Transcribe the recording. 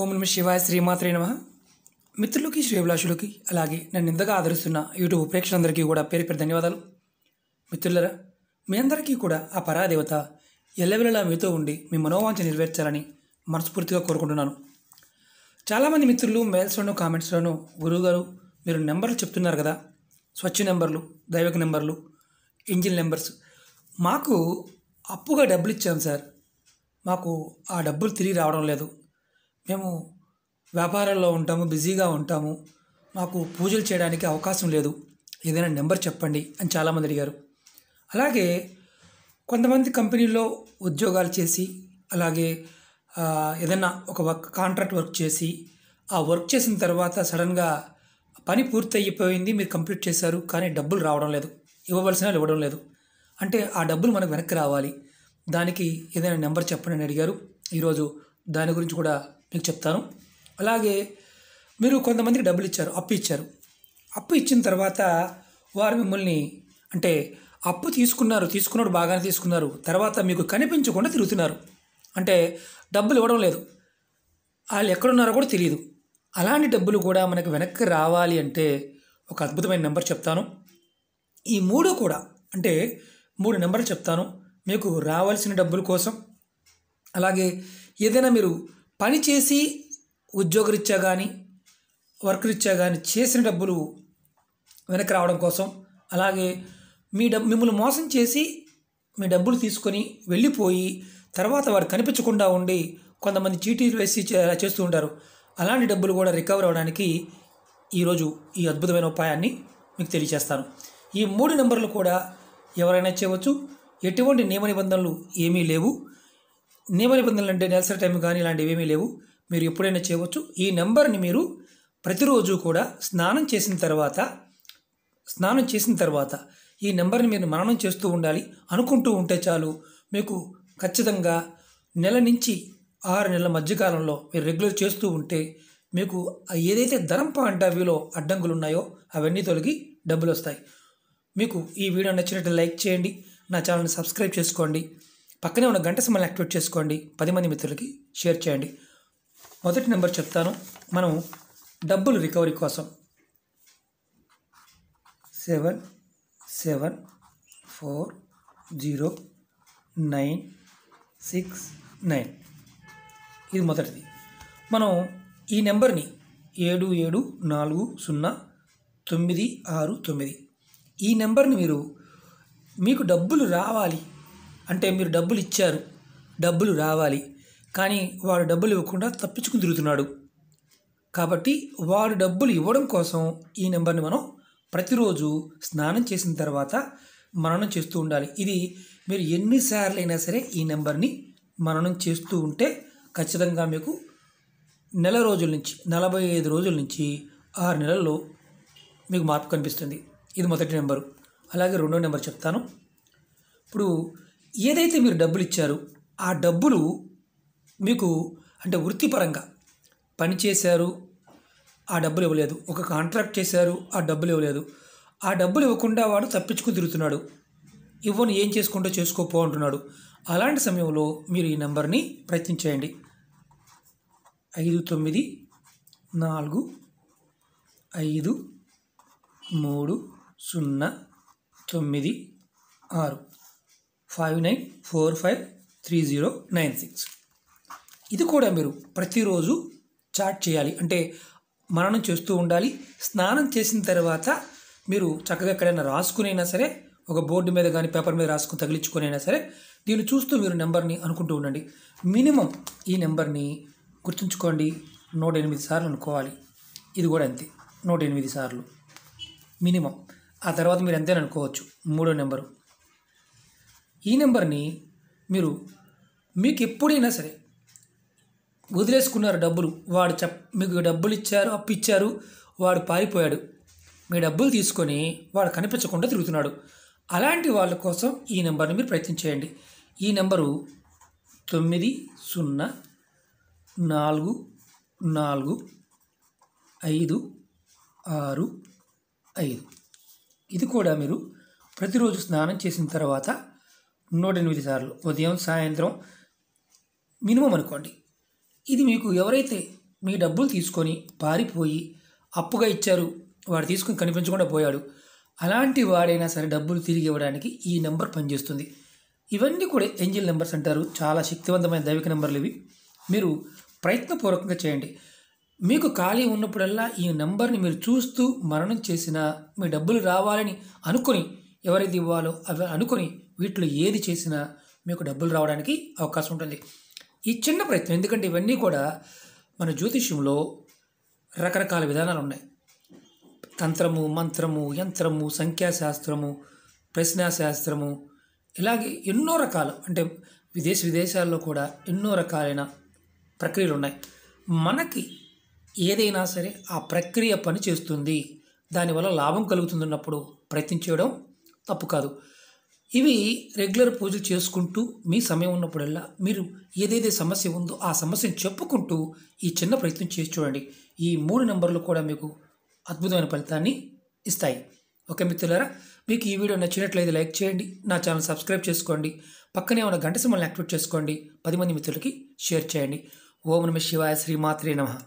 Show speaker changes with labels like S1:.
S1: ఓం నమ శివాయ శ్రీమాత్రే నమ మిత్రులకి శ్రేభిలాషులకి అలాగే నన్ను ఇంతగా ఆదరిస్తున్న యూట్యూబ్ ప్రేక్షకులందరికీ కూడా పేరు పేరు ధన్యవాదాలు మిత్రులరా మీ అందరికీ కూడా ఆ పరాదేవత ఎల్లవెల్లలా మీతో ఉండి మీ మనోవాంఛ నెరవేర్చాలని మనస్ఫూర్తిగా కోరుకుంటున్నాను చాలామంది మిత్రులు మెయిల్స్లోనూ కామెంట్స్లోనూ గురువుగారు మీరు నెంబర్లు చెప్తున్నారు కదా స్వచ్ఛ నెంబర్లు దైవక నెంబర్లు ఇంజిన్ నెంబర్స్ మాకు అప్పుగా డబ్బులు ఇచ్చాం సార్ మాకు ఆ డబ్బులు తిరిగి రావడం లేదు మేము వ్యాపారాల్లో ఉంటాము బిజీగా ఉంటాము మాకు పూజలు చేయడానికి అవకాశం లేదు ఏదైనా నెంబర్ చెప్పండి అని చాలామంది అడిగారు అలాగే కొంతమంది కంపెనీల్లో ఉద్యోగాలు చేసి అలాగే ఏదైనా ఒక వర్క్ కాంట్రాక్ట్ వర్క్ చేసి ఆ వర్క్ చేసిన తర్వాత సడన్గా పని పూర్తి అయిపోయింది మీరు కంప్లీట్ చేశారు కానీ డబ్బులు రావడం లేదు ఇవ్వవలసిన ఇవ్వడం లేదు అంటే ఆ డబ్బులు మనకు వెనక్కి రావాలి దానికి ఏదైనా నెంబర్ చెప్పండి అని అడిగారు ఈరోజు దాని గురించి కూడా మీకు చెప్తాను అలాగే మీరు కొంతమందికి డబ్బులు ఇచ్చారు అప్పు ఇచ్చారు అప్పు ఇచ్చిన తర్వాత వారు మిమ్మల్ని అంటే అప్పు తీసుకున్నారు తీసుకున్నాడు బాగానే తీసుకున్నారు తర్వాత మీకు కనిపించకుండా తిరుగుతున్నారు అంటే డబ్బులు ఇవ్వడం లేదు వాళ్ళు ఎక్కడున్నారో కూడా తెలియదు అలాంటి డబ్బులు కూడా మనకు వెనక్కి రావాలి అంటే ఒక అద్భుతమైన నెంబర్ చెప్తాను ఈ మూడు కూడా అంటే మూడు నెంబర్లు చెప్తాను మీకు రావాల్సిన డబ్బుల కోసం అలాగే ఏదైనా మీరు పని చేసి ఉద్యోగరీత్యా కానీ వర్క్ రీత్యా కానీ చేసిన డబ్బులు వెనక్కి రావడం కోసం అలాగే మీ డబ్బు మిమ్మల్ని మోసం చేసి మీ డబ్బులు తీసుకొని వెళ్ళిపోయి తర్వాత వారు కనిపించకుండా ఉండి కొంతమంది చీటీలు వేసి చేస్తూ ఉంటారు అలాంటి డబ్బులు కూడా రికవర్ అవడానికి ఈరోజు ఈ అద్భుతమైన ఉపాయాన్ని మీకు తెలియజేస్తాను ఈ మూడు నెంబర్లు కూడా ఎవరైనా చేయవచ్చు ఎటువంటి నియమ నిబంధనలు ఏమీ లేవు నియమ నిబంధనలు అంటే నెలసరి టైం కానీ ఇలాంటివి ఏమీ లేవు మీరు ఎప్పుడైనా చేయవచ్చు ఈ నెంబర్ని మీరు ప్రతిరోజు కూడా స్నానం చేసిన తర్వాత స్నానం చేసిన తర్వాత ఈ నెంబర్ని మీరు మననం చేస్తూ ఉండాలి అనుకుంటూ ఉంటే చాలు మీకు ఖచ్చితంగా నెల నుంచి ఆరు నెలల మధ్యకాలంలో మీరు రెగ్యులర్ చేస్తూ ఉంటే మీకు ఏదైతే ధరం అంటే అవిలో అడ్డంకులు ఉన్నాయో అవన్నీ తొలగి డబ్బులు వస్తాయి మీకు ఈ వీడియో నచ్చినట్టు లైక్ చేయండి నా ఛానల్ని సబ్స్క్రైబ్ చేసుకోండి పక్కనే ఉన్న గంట సమయాన్ని యాక్టివేట్ చేసుకోండి పది మంది మిత్రులకి షేర్ చేయండి మొదటి నెంబర్ చెప్తాను మనం డబ్బులు రికవరీ కోసం seven seven four zero nine six nine ఇది మొదటిది మనం ఈ నెంబర్ని ఏడు ఏడు నాలుగు సున్నా తొమ్మిది ఆరు తొమ్మిది ఈ నెంబర్ని మీరు మీకు డబ్బులు రావాలి అంటే మీరు డబ్బులు ఇచ్చారు డబ్బులు రావాలి కానీ వాడు డబ్బులు ఇవ్వకుండా తప్పించుకుని తిరుగుతున్నాడు కాబట్టి వాడు డబ్బులు ఇవ్వడం కోసం ఈ నెంబర్ని మనం ప్రతిరోజు స్నానం చేసిన తర్వాత మననం చేస్తూ ఉండాలి ఇది మీరు ఎన్నిసార్లు అయినా సరే ఈ నెంబర్ని మననం చేస్తూ ఉంటే ఖచ్చితంగా మీకు నెల రోజుల నుంచి నలభై ఐదు రోజుల నుంచి ఆరు నెలల్లో మీకు మార్పు కనిపిస్తుంది ఇది మొదటి నెంబరు అలాగే రెండో నెంబర్ చెప్తాను ఇప్పుడు ఏదైతే మీరు డబ్బులు ఇచ్చారో ఆ డబ్బులు మీకు అంటే వృత్తిపరంగా పని చేశారు ఆ డబ్బులు ఇవ్వలేదు ఒక కాంట్రాక్ట్ చేశారు ఆ డబ్బులు ఇవ్వలేదు ఆ డబ్బులు ఇవ్వకుండా వాడు తప్పించుకుని తిరుగుతున్నాడు ఇవ్వను ఏం చేసుకుంటూ చేసుకోపో అంటున్నాడు అలాంటి సమయంలో మీరు ఈ నెంబర్ని ప్రయత్నించేయండి ఐదు తొమ్మిది నాలుగు ఐదు మూడు సున్నా తొమ్మిది ఆరు five nine four five three zero nine six ఇది కూడా మీరు ప్రతిరోజు చాట్ చేయాలి అంటే మననం చేస్తూ ఉండాలి స్నానం చేసిన తర్వాత మీరు చక్కగా ఎక్కడైనా రాసుకునైనా సరే ఒక బోర్డు మీద కానీ పేపర్ మీద రాసుకుని తగిలించుకునైనా సరే దీన్ని చూస్తూ మీరు నెంబర్ని అనుకుంటూ ఉండండి మినిమం ఈ నెంబర్ని గుర్తుంచుకోండి నూట ఎనిమిది సార్లు అనుకోవాలి ఇది కూడా అంతే నూట ఎనిమిది సార్లు మినిమం ఆ తర్వాత మీరు ఎంతైనా అనుకోవచ్చు మూడో నెంబరు ఈ నెంబర్ని మీరు మీకు ఎప్పుడైనా సరే వదిలేసుకున్నారు డబ్బులు వాడు చెప్ మీకు డబ్బులు ఇచ్చారు అప్పు ఇచ్చారు వాడు పారిపోయాడు మీ డబ్బులు తీసుకొని వాడు కనిపించకుండా తిరుగుతున్నాడు అలాంటి వాళ్ళ కోసం ఈ నెంబర్ని మీరు ప్రయత్నం చేయండి ఈ నెంబరు తొమ్మిది సున్నా నాలుగు నాలుగు ఐదు ఆరు ఐదు ఇది కూడా మీరు ప్రతిరోజు స్నానం చేసిన తర్వాత నూట ఎనిమిది సార్లు ఉదయం సాయంత్రం మినిమం అనుకోండి ఇది మీకు ఎవరైతే మీ డబ్బులు తీసుకొని పారిపోయి అప్పుగా ఇచ్చారు వాడు తీసుకుని కనిపించకుండా పోయాడు అలాంటి వాడైనా సరే డబ్బులు తిరిగి ఇవ్వడానికి ఈ నెంబర్ పనిచేస్తుంది ఇవన్నీ కూడా ఏంజిల్ నెంబర్స్ అంటారు చాలా శక్తివంతమైన దైవిక నెంబర్లు ఇవి మీరు ప్రయత్నపూర్వకంగా చేయండి మీకు ఖాళీ ఉన్నప్పుడల్లా ఈ నెంబర్ని మీరు చూస్తూ మరణం చేసినా మీ డబ్బులు రావాలని అనుకుని ఎవరైతే ఇవ్వాలో అవి అనుకుని వీటిలో ఏది చేసినా మీకు డబ్బులు రావడానికి అవకాశం ఉంటుంది ఈ చిన్న ప్రయత్నం ఎందుకంటే ఇవన్నీ కూడా మన జ్యోతిష్యంలో రకరకాల విధానాలు ఉన్నాయి తంత్రము మంత్రము యంత్రము సంఖ్యాశాస్త్రము ప్రశ్నాశాస్త్రము ఇలాగే ఎన్నో రకాలు అంటే విదేశ విదేశాల్లో కూడా ఎన్నో రకాలైన ప్రక్రియలు ఉన్నాయి మనకి ఏదైనా సరే ఆ ప్రక్రియ పని చేస్తుంది దానివల్ల లాభం ఉన్నప్పుడు ప్రయత్నించడం తప్పు కాదు ఇవి రెగ్యులర్ పూజలు చేసుకుంటూ మీ సమయం ఉన్నప్పుడల్లా మీరు ఏదైతే సమస్య ఉందో ఆ సమస్యను చెప్పుకుంటూ ఈ చిన్న ప్రయత్నం చేసి చూడండి ఈ మూడు నెంబర్లు కూడా మీకు అద్భుతమైన ఫలితాన్ని ఇస్తాయి ఓకే మిత్రులారా మీకు ఈ వీడియో నచ్చినట్లయితే లైక్ చేయండి నా ఛానల్ సబ్స్క్రైబ్ చేసుకోండి పక్కనే ఉన్న గంట సమయాన్ని యాక్టివేట్ చేసుకోండి పది మంది మిత్రులకి షేర్ చేయండి ఓం నమ శివాయ శ్రీమాత్రే నమః